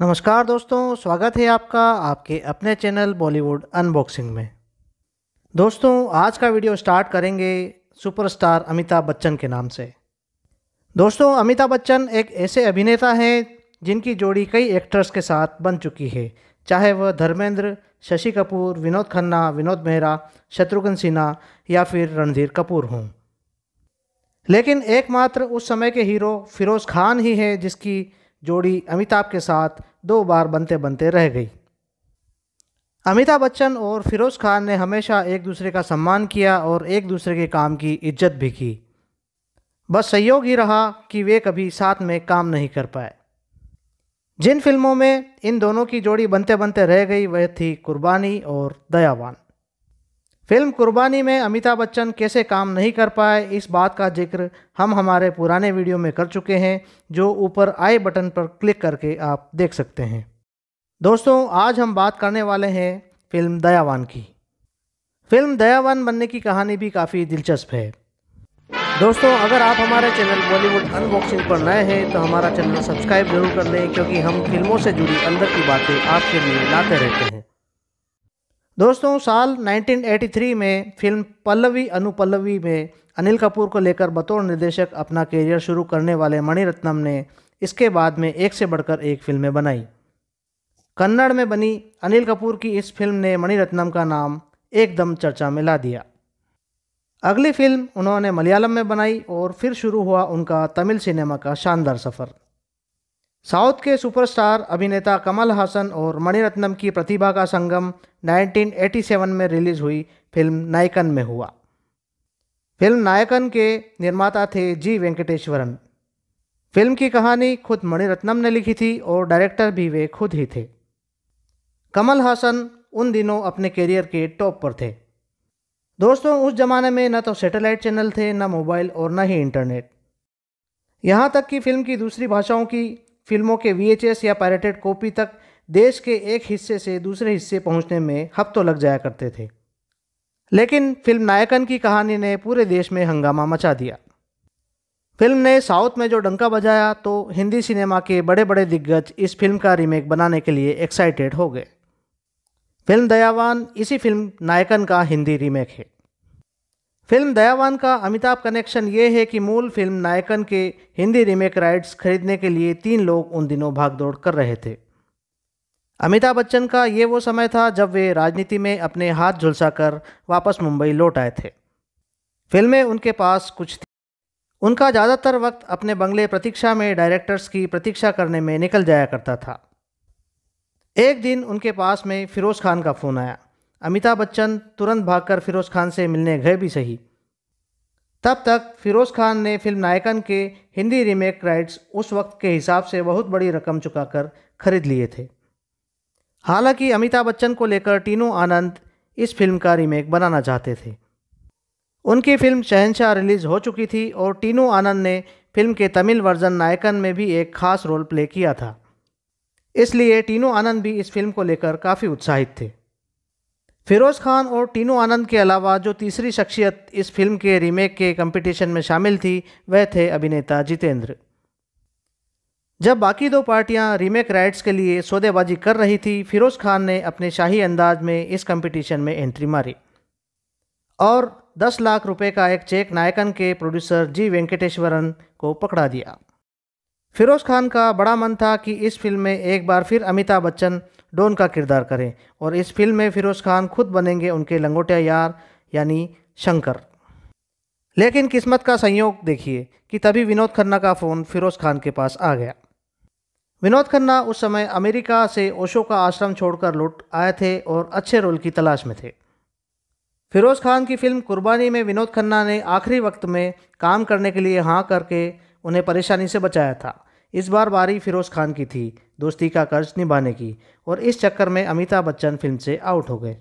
नमस्कार दोस्तों स्वागत है आपका आपके अपने चैनल बॉलीवुड अनबॉक्सिंग में दोस्तों आज का वीडियो स्टार्ट करेंगे सुपरस्टार अमिताभ बच्चन के नाम से दोस्तों अमिताभ बच्चन एक ऐसे अभिनेता हैं जिनकी जोड़ी कई एक्टर्स के साथ बन चुकी है चाहे वह धर्मेंद्र शशि कपूर विनोद खन्ना विनोद मेहरा शत्रुघ्न सिन्हा या फिर रणधीर कपूर हों लेकिन एकमात्र उस समय के हीरो फिरोज़ खान ही है जिसकी जोड़ी अमिताभ के साथ दो बार बनते बनते रह गई अमिताभ बच्चन और फिरोज़ खान ने हमेशा एक दूसरे का सम्मान किया और एक दूसरे के काम की इज्जत भी की बस सहयोग ही रहा कि वे कभी साथ में काम नहीं कर पाए जिन फिल्मों में इन दोनों की जोड़ी बनते बनते रह गई वह थी कुर्बानी और दयावान फिल्म कुर्बानी में अमिताभ बच्चन कैसे काम नहीं कर पाए इस बात का जिक्र हम हमारे पुराने वीडियो में कर चुके हैं जो ऊपर आई बटन पर क्लिक करके आप देख सकते हैं दोस्तों आज हम बात करने वाले हैं फिल्म दयावान की फिल्म दयावान बनने की कहानी भी काफ़ी दिलचस्प है दोस्तों अगर आप हमारे चैनल बॉलीवुड अनबॉक्सिंग पर नए हैं तो हमारा चैनल सब्सक्राइब जरूर कर लें क्योंकि हम फिल्मों से जुड़ी अंदर की बातें आपके लिए लाते रहते हैं दोस्तों साल 1983 में फिल्म पल्लवी अनुपल्लवी में अनिल कपूर को लेकर बतौर निर्देशक अपना करियर शुरू करने वाले मणिरत्नम ने इसके बाद में एक से बढ़कर एक फिल्में बनाई कन्नड़ में बनी अनिल कपूर की इस फिल्म ने मणिरत्नम का नाम एकदम चर्चा में ला दिया अगली फिल्म उन्होंने मलयालम में बनाई और फिर शुरू हुआ उनका तमिल सिनेमा का शानदार सफ़र साउथ के सुपरस्टार अभिनेता कमल हासन और मणिरत्नम की प्रतिभा का संगम 1987 में रिलीज हुई फिल्म नायकन में हुआ फिल्म नायकन के निर्माता थे जी वेंकटेश्वरन फिल्म की कहानी खुद मणिरत्नम ने लिखी थी और डायरेक्टर भी वे खुद ही थे कमल हासन उन दिनों अपने करियर के टॉप पर थे दोस्तों उस ज़माने में न तो सैटेलाइट चैनल थे न मोबाइल और न ही इंटरनेट यहाँ तक कि फिल्म की दूसरी भाषाओं की फिल्मों के वीएचएस या पायरेटेड कॉपी तक देश के एक हिस्से से दूसरे हिस्से पहुंचने में हफ्तों लग जाया करते थे लेकिन फिल्म नायकन की कहानी ने पूरे देश में हंगामा मचा दिया फिल्म ने साउथ में जो डंका बजाया तो हिंदी सिनेमा के बड़े बड़े दिग्गज इस फिल्म का रीमेक बनाने के लिए एक्साइटेड हो गए फिल्म दयावान इसी फिल्म नायकन का हिंदी रीमेक है फिल्म दयावान का अमिताभ कनेक्शन ये है कि मूल फिल्म नायकन के हिंदी रीमेक राइट्स खरीदने के लिए तीन लोग उन दिनों भागदौड़ कर रहे थे अमिताभ बच्चन का ये वो समय था जब वे राजनीति में अपने हाथ झुलसाकर वापस मुंबई लौट आए थे फिल्में उनके पास कुछ थी उनका ज़्यादातर वक्त अपने बंगले प्रतीक्षा में डायरेक्टर्स की प्रतीक्षा करने में निकल जाया करता था एक दिन उनके पास में फ़िरोज़ खान का फ़ोन आया अमिताभ बच्चन तुरंत भागकर फिरोज़ खान से मिलने गए भी सही तब तक फिरोज़ खान ने फिल्म नायकन के हिंदी रीमेक राइट्स उस वक्त के हिसाब से बहुत बड़ी रकम चुकाकर खरीद लिए थे हालांकि अमिताभ बच्चन को लेकर टीनू आनंद इस फिल्म का रीमेक बनाना चाहते थे उनकी फिल्म शहनशाह रिलीज़ हो चुकी थी और टीनू आनंद ने फिल्म के तमिल वर्जन नायकन में भी एक खास रोल प्ले किया था इसलिए टीनू आनंद भी इस फिल्म को लेकर काफ़ी उत्साहित थे फिरोज़ खान और टीनू आनंद के अलावा जो तीसरी शख्सियत इस फिल्म के रीमेक के कंपटीशन में शामिल थी वह थे अभिनेता जितेंद्र जब बाकी दो पार्टियां रीमेक राइट्स के लिए सौदेबाजी कर रही थी फिरोज़ खान ने अपने शाही अंदाज में इस कंपटीशन में एंट्री मारी और 10 लाख रुपए का एक चेक नायकन के प्रोड्यूसर जी वेंकटेश्वरन को पकड़ा दिया फिरोज़ खान का बड़ा मन था कि इस फिल्म में एक बार फिर अमिताभ बच्चन डोन का किरदार करें और इस फिल्म में फ़िरोज़ खान खुद बनेंगे उनके लंगोटिया यार यानी शंकर लेकिन किस्मत का संयोग देखिए कि तभी विनोद खन्ना का फ़ोन फिरोज़ खान के पास आ गया विनोद खन्ना उस समय अमेरिका से ओशो का आश्रम छोड़कर लौट आए थे और अच्छे रोल की तलाश में थे फिरोज़ खान की फिल्म कुर्बानी में विनोद खन्ना ने आखिरी वक्त में काम करने के लिए हाँ करके उन्हें परेशानी से बचाया था इस बार बारी फिरोज़ खान की थी दोस्ती का कर्ज निभाने की और इस चक्कर में अमिताभ बच्चन फिल्म से आउट हो गए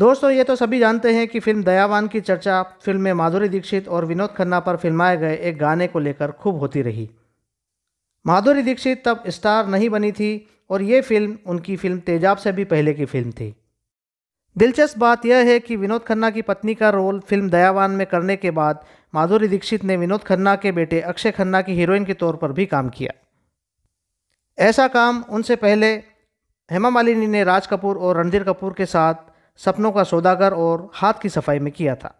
दोस्तों ये तो सभी जानते हैं कि फिल्म दयावान की चर्चा फिल्म में माधुरी दीक्षित और विनोद खन्ना पर फिल्माए गए एक गाने को लेकर खूब होती रही माधुरी दीक्षित तब स्टार नहीं बनी थी और ये फिल्म उनकी फिल्म तेजाब से भी पहले की फिल्म थी दिलचस्प बात यह है कि विनोद खन्ना की पत्नी का रोल फिल्म दयावान में करने के बाद माधुरी दीक्षित ने विनोद खन्ना के बेटे अक्षय खन्ना की हीरोइन के तौर पर भी काम किया ऐसा काम उनसे पहले हेमा मालिनी ने राज कपूर और रणधीर कपूर के साथ सपनों का सौदागर और हाथ की सफाई में किया था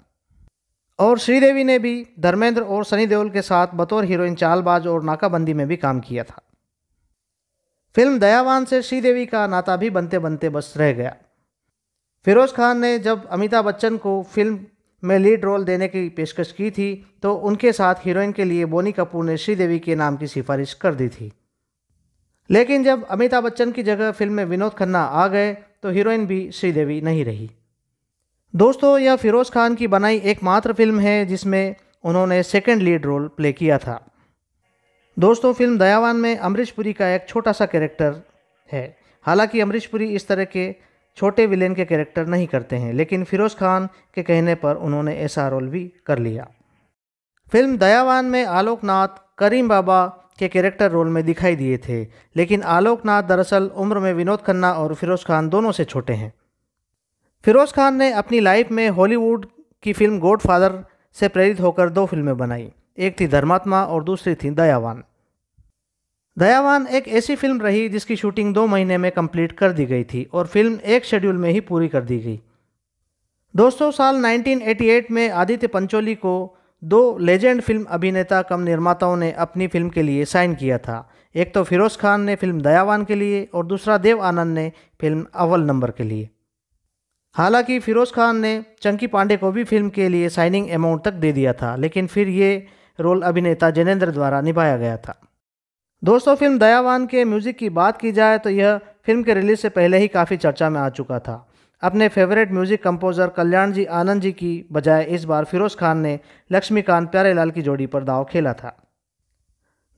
और श्रीदेवी ने भी धर्मेंद्र और सनी देओल के साथ बतौर हीरोइन चालबाज और नाकाबंदी में भी काम किया था फिल्म दयावान से श्रीदेवी का नाता भी बनते बनते बस रह गया फिरोज़ खान ने जब अमिताभ बच्चन को फिल्म में लीड रोल देने की पेशकश की थी तो उनके साथ हीरोइन के लिए बोनी कपूर ने श्रीदेवी के नाम की सिफारिश कर दी थी लेकिन जब अमिताभ बच्चन की जगह फिल्म में विनोद खन्ना आ गए तो हीरोइन भी श्रीदेवी नहीं रही दोस्तों यह फ़िरोज़ खान की बनाई एकमात्र फिल्म है जिसमें उन्होंने सेकेंड लीड रोल प्ले किया था दोस्तों फिल्म दयावान में अमरीश पुरी का एक छोटा सा कैरेक्टर है हालांकि अमरीश पुरी इस तरह के छोटे विलेन के कैरेक्टर नहीं करते हैं लेकिन फिरोज़ खान के कहने पर उन्होंने ऐसा रोल भी कर लिया फिल्म दयावान में आलोकनाथ करीम बाबा के कैरेक्टर रोल में दिखाई दिए थे लेकिन आलोकनाथ दरअसल उम्र में विनोद खन्ना और फिरोज़ खान दोनों से छोटे हैं फिरोज़ खान ने अपनी लाइफ में हॉलीवुड की फिल्म गॉडफादर से प्रेरित होकर दो फिल्में बनाई एक थी धर्मात्मा और दूसरी थी दयावान दयावान एक ऐसी फिल्म रही जिसकी शूटिंग दो महीने में कंप्लीट कर दी गई थी और फिल्म एक शेड्यूल में ही पूरी कर दी गई दोस्तों साल 1988 में आदित्य पंचोली को दो लेजेंड फिल्म अभिनेता कम निर्माताओं ने अपनी फिल्म के लिए साइन किया था एक तो फिरोज़ खान ने फिल्म दयावान के लिए और दूसरा देव आनंद ने फिल्म अव्वल नंबर के लिए हालांकि फ़िरोज़ खान ने चंकी पांडे को भी फिल्म के लिए साइनिंग अमाउंट तक दे दिया था लेकिन फिर ये रोल अभिनेता जैनेन्द्र द्वारा निभाया गया था दोस्तों फिल्म दयावान के म्यूज़िक की बात की जाए तो यह फिल्म के रिलीज से पहले ही काफ़ी चर्चा में आ चुका था अपने favourite music composer Kalyan ji Anand ji की बजाय इस बार फिरोज़ खान ने लक्ष्मीकांत प्यारेलाल की जोड़ी पर दाव खेला था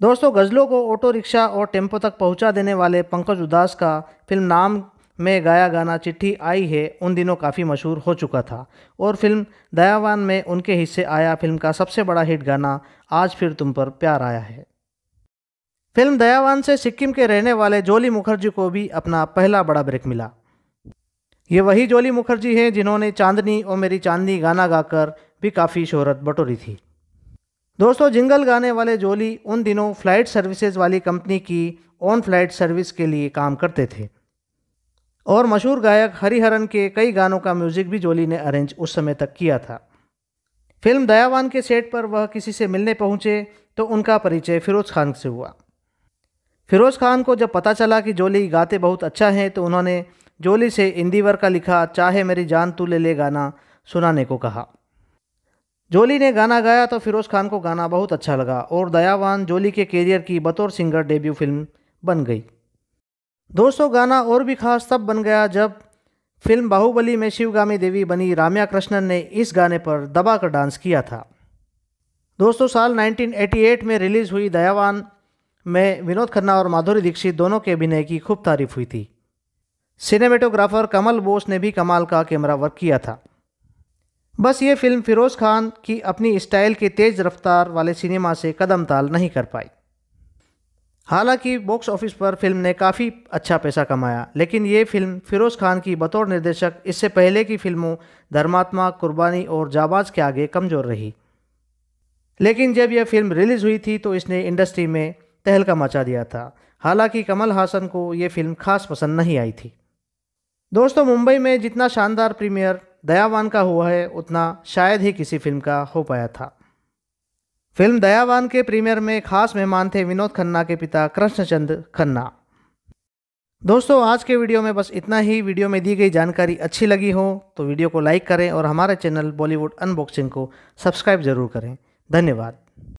दोस्तों गज़लों को ऑटो रिक्शा और टेम्पो तक पहुंचा देने वाले पंकज उदास का फिल्म नाम में गाया गाना चिट्ठी आई है उन दिनों काफ़ी मशहूर हो चुका था और फिल्म दयावान में उनके हिस्से आया फिल्म का सबसे बड़ा हिट गाना आज फिर तुम पर प्यार आया है फिल्म दयावान से सिक्किम के रहने वाले जोली मुखर्जी को भी अपना पहला बड़ा ब्रेक मिला ये वही जोली मुखर्जी हैं जिन्होंने चांदनी और मेरी चांदनी गाना गाकर भी काफ़ी शोहरत बटोरी थी दोस्तों जिंगल गाने वाले जोली उन दिनों फ्लाइट सर्विसेज वाली कंपनी की ऑन फ्लाइट सर्विस के लिए काम करते थे और मशहूर गायक हरिहरन के कई गानों का म्यूजिक भी जोली ने अरेंज उस समय तक किया था फिल्म दयावान के सेट पर वह किसी से मिलने पहुंचे तो उनका परिचय फिरोज खान से हुआ फिरोज़ खान को जब पता चला कि जोली गाते बहुत अच्छा हैं तो उन्होंने जोली से इंदीवर का लिखा चाहे मेरी जान तू ले ले गाना सुनाने को कहा जोली ने गाना गाया तो फिरोज़ खान को गाना बहुत अच्छा लगा और दयावान जोली के कैरियर की बतौर सिंगर डेब्यू फिल्म बन गई दोस्तों गाना और भी खास तब बन गया जब फिल्म बाहुबली में शिवगामी देवी बनी राम्या कृष्णन ने इस गाने पर दबा कर डांस किया था दोस्तों साल 1988 में रिलीज़ हुई दयावान में विनोद खन्ना और माधुरी दीक्षित दोनों के अभिनय की खूब तारीफ हुई थी सिनेमेटोग्राफर कमल बोस ने भी कमाल का कैमरा वर्क किया था बस ये फिल्म फिरोज़ खान की अपनी स्टाइल के तेज़ रफ्तार वाले सिनेमा से कदम ताल नहीं कर पाई हालांकि बॉक्स ऑफिस पर फिल्म ने काफ़ी अच्छा पैसा कमाया लेकिन ये फिल्म फिरोज़ खान की बतौर निर्देशक इससे पहले की फिल्मों धर्मात्मा कुर्बानी और जाबाज के आगे कमज़ोर रही लेकिन जब यह फिल्म रिलीज़ हुई थी तो इसने इंडस्ट्री में तहलका मचा दिया था हालांकि कमल हासन को ये फिल्म खास पसंद नहीं आई थी दोस्तों मुंबई में जितना शानदार प्रीमियर दयावान का हुआ है उतना शायद ही किसी फिल्म का हो पाया था फिल्म दयावान के प्रीमियर में खास मेहमान थे विनोद खन्ना के पिता कृष्णचंद खन्ना दोस्तों आज के वीडियो में बस इतना ही वीडियो में दी गई जानकारी अच्छी लगी हो तो वीडियो को लाइक करें और हमारे चैनल बॉलीवुड अनबॉक्सिंग को सब्सक्राइब ज़रूर करें धन्यवाद